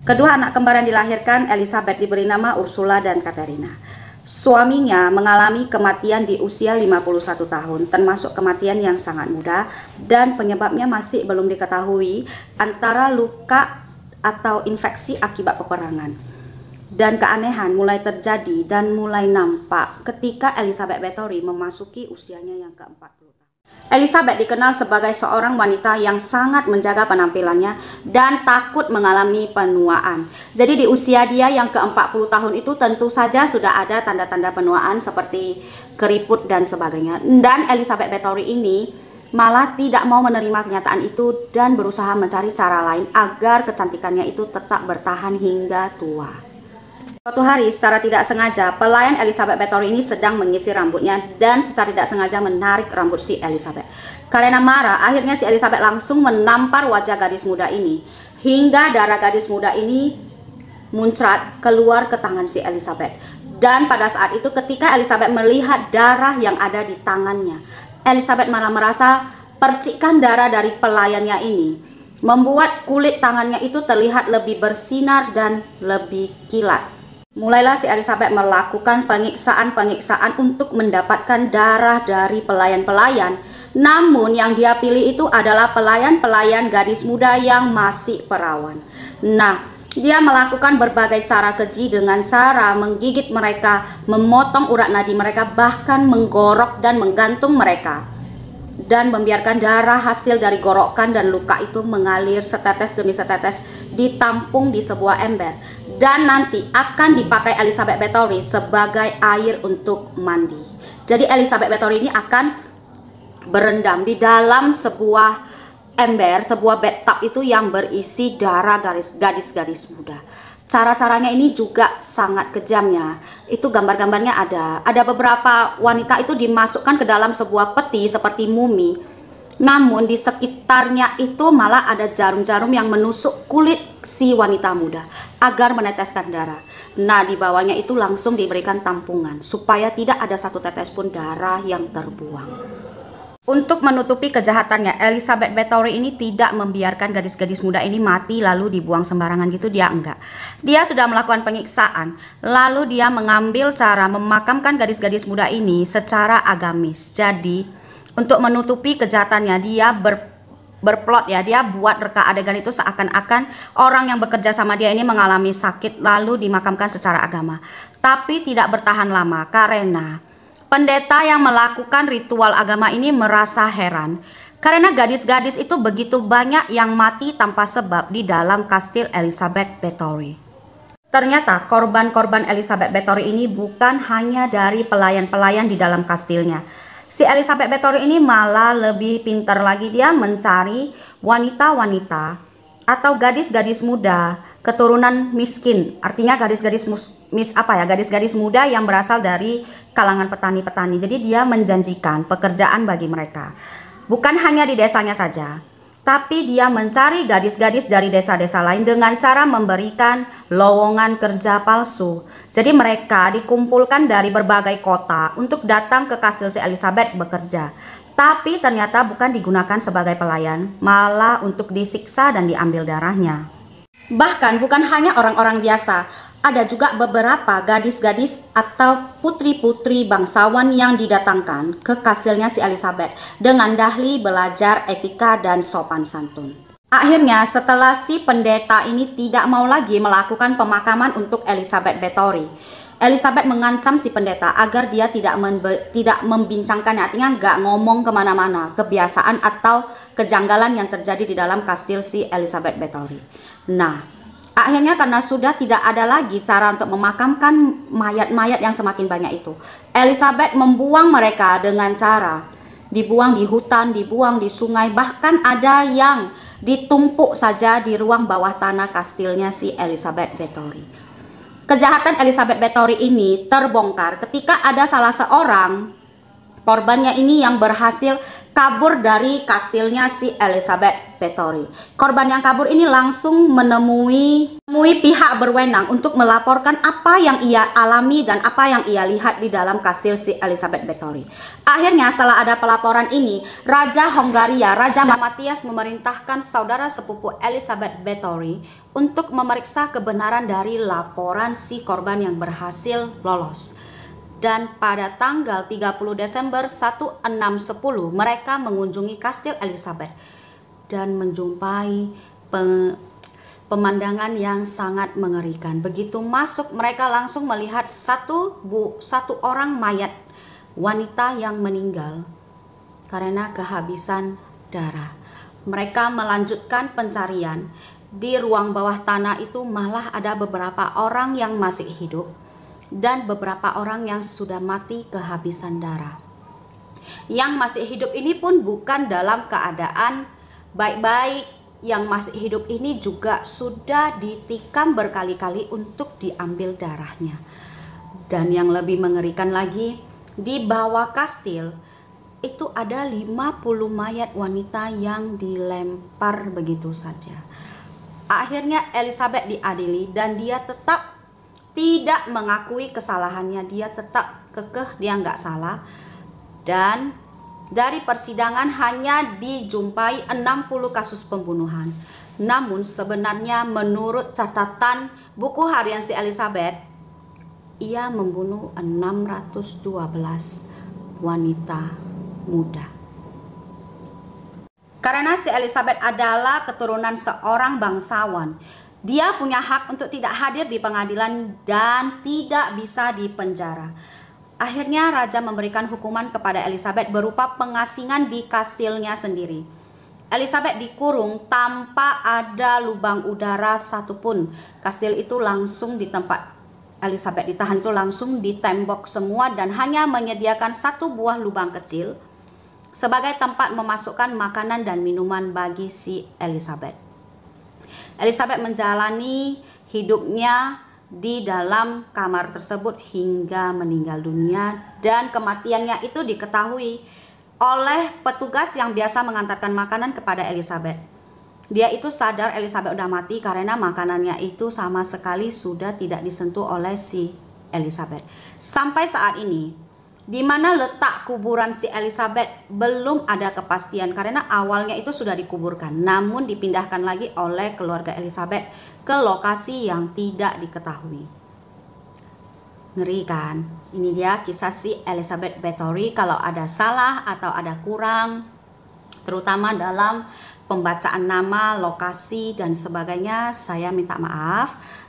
Kedua anak kembar yang dilahirkan, Elizabeth diberi nama Ursula dan Katerina. Suaminya mengalami kematian di usia 51 tahun, termasuk kematian yang sangat muda dan penyebabnya masih belum diketahui antara luka atau infeksi akibat peperangan. Dan keanehan mulai terjadi dan mulai nampak ketika Elizabeth Bathory memasuki usianya yang ke-40. Elizabeth dikenal sebagai seorang wanita yang sangat menjaga penampilannya dan takut mengalami penuaan. Jadi di usia dia yang ke-40 tahun itu tentu saja sudah ada tanda-tanda penuaan seperti keriput dan sebagainya. Dan Elizabeth Bathory ini malah tidak mau menerima kenyataan itu dan berusaha mencari cara lain agar kecantikannya itu tetap bertahan hingga tua. Suatu hari, secara tidak sengaja, pelayan Elizabeth Bathory ini sedang mengisi rambutnya dan secara tidak sengaja menarik rambut si Elizabeth. Karena marah, akhirnya si Elizabeth langsung menampar wajah gadis muda ini. Hingga darah gadis muda ini muncrat keluar ke tangan si Elizabeth. Dan pada saat itu ketika Elizabeth melihat darah yang ada di tangannya, Elizabeth malah merasa percikan darah dari pelayannya ini membuat kulit tangannya itu terlihat lebih bersinar dan lebih kilat. Mulailah si Elizabeth melakukan penyiksaan-penyiksaan untuk mendapatkan darah dari pelayan-pelayan. Namun yang dia pilih itu adalah pelayan-pelayan gadis muda yang masih perawan. Nah, dia melakukan berbagai cara keji dengan cara menggigit mereka, memotong urat nadi mereka, bahkan menggorok dan menggantung mereka. Dan membiarkan darah hasil dari gorokan dan luka itu mengalir setetes demi setetes ditampung di sebuah ember dan nanti akan dipakai Elizabeth Bathory sebagai air untuk mandi. Jadi Elizabeth Bathory ini akan berendam di dalam sebuah ember, sebuah bathtub itu yang berisi darah garis gadis-gadis muda. Cara-caranya ini juga sangat kejam ya. Itu gambar-gambarnya ada. Ada beberapa wanita itu dimasukkan ke dalam sebuah peti seperti mumi namun di sekitarnya itu malah ada jarum-jarum yang menusuk kulit si wanita muda agar meneteskan darah. Nah di bawahnya itu langsung diberikan tampungan supaya tidak ada satu tetes pun darah yang terbuang. Untuk menutupi kejahatannya, Elizabeth Bathory ini tidak membiarkan gadis-gadis muda ini mati lalu dibuang sembarangan gitu, dia enggak. Dia sudah melakukan penyiksaan, lalu dia mengambil cara memakamkan gadis-gadis muda ini secara agamis. Jadi, untuk menutupi kejahatannya dia ber berplot ya dia buat reka adegan itu seakan-akan orang yang bekerja sama dia ini mengalami sakit lalu dimakamkan secara agama tapi tidak bertahan lama karena pendeta yang melakukan ritual agama ini merasa heran karena gadis-gadis itu begitu banyak yang mati tanpa sebab di dalam kastil Elizabeth Bathory. Ternyata korban-korban Elizabeth Bathory ini bukan hanya dari pelayan-pelayan di dalam kastilnya, si Elizabeth Bathory ini malah lebih pintar lagi dia mencari wanita-wanita atau gadis-gadis muda keturunan miskin. Artinya gadis-gadis mis apa ya? Gadis-gadis muda yang berasal dari kalangan petani-petani. Jadi dia menjanjikan pekerjaan bagi mereka. Bukan hanya di desanya saja, tapi dia mencari gadis-gadis dari desa-desa lain dengan cara memberikan lowongan kerja palsu. Jadi mereka dikumpulkan dari berbagai kota untuk datang ke kastil si Elizabeth bekerja. Tapi ternyata bukan digunakan sebagai pelayan, malah untuk disiksa dan diambil darahnya. Bahkan bukan hanya orang-orang biasa, ada juga beberapa gadis-gadis atau putri-putri bangsawan yang didatangkan ke kastilnya si Elizabeth dengan dahli belajar etika dan sopan santun. Akhirnya setelah si pendeta ini tidak mau lagi melakukan pemakaman untuk Elizabeth Bathory, Elizabeth mengancam si pendeta agar dia tidak membe, tidak membincangkannya artinya nggak ngomong kemana-mana kebiasaan atau kejanggalan yang terjadi di dalam kastil si Elizabeth Bathory. Nah, Akhirnya karena sudah tidak ada lagi cara untuk memakamkan mayat-mayat yang semakin banyak itu. Elizabeth membuang mereka dengan cara dibuang di hutan, dibuang di sungai, bahkan ada yang ditumpuk saja di ruang bawah tanah kastilnya si Elizabeth Bathory. Kejahatan Elizabeth Bathory ini terbongkar ketika ada salah seorang korbannya ini yang berhasil kabur dari kastilnya si Elizabeth Petori. Korban yang kabur ini langsung menemui, menemui pihak berwenang untuk melaporkan apa yang ia alami dan apa yang ia lihat di dalam kastil si Elizabeth Petori. Akhirnya setelah ada pelaporan ini, Raja Hongaria, Raja Matias memerintahkan saudara sepupu Elizabeth Bathory untuk memeriksa kebenaran dari laporan si korban yang berhasil lolos dan pada tanggal 30 Desember 1610 mereka mengunjungi Kastil Elizabeth dan menjumpai pemandangan yang sangat mengerikan. Begitu masuk mereka langsung melihat satu bu satu orang mayat wanita yang meninggal karena kehabisan darah. Mereka melanjutkan pencarian. Di ruang bawah tanah itu malah ada beberapa orang yang masih hidup dan beberapa orang yang sudah mati kehabisan darah. Yang masih hidup ini pun bukan dalam keadaan baik-baik yang masih hidup ini juga sudah ditikam berkali-kali untuk diambil darahnya. Dan yang lebih mengerikan lagi, di bawah kastil itu ada 50 mayat wanita yang dilempar begitu saja. Akhirnya Elizabeth diadili dan dia tetap tidak mengakui kesalahannya. Dia tetap kekeh dia nggak salah dan dari persidangan hanya dijumpai 60 kasus pembunuhan. Namun sebenarnya menurut catatan buku harian si Elizabeth, ia membunuh 612 wanita muda. Karena si Elizabeth adalah keturunan seorang bangsawan, dia punya hak untuk tidak hadir di pengadilan dan tidak bisa dipenjara. Akhirnya raja memberikan hukuman kepada Elizabeth berupa pengasingan di kastilnya sendiri. Elizabeth dikurung tanpa ada lubang udara satupun. Kastil itu langsung di tempat Elizabeth ditahan itu langsung tembok semua dan hanya menyediakan satu buah lubang kecil sebagai tempat memasukkan makanan dan minuman bagi si Elizabeth. Elizabeth menjalani hidupnya di dalam kamar tersebut hingga meninggal dunia dan kematiannya itu diketahui oleh petugas yang biasa mengantarkan makanan kepada Elizabeth. Dia itu sadar Elizabeth udah mati karena makanannya itu sama sekali sudah tidak disentuh oleh si Elizabeth. Sampai saat ini di mana letak kuburan si Elizabeth belum ada kepastian karena awalnya itu sudah dikuburkan namun dipindahkan lagi oleh keluarga Elizabeth ke lokasi yang tidak diketahui. Ngeri kan? Ini dia kisah si Elizabeth Bathory kalau ada salah atau ada kurang terutama dalam pembacaan nama, lokasi dan sebagainya saya minta maaf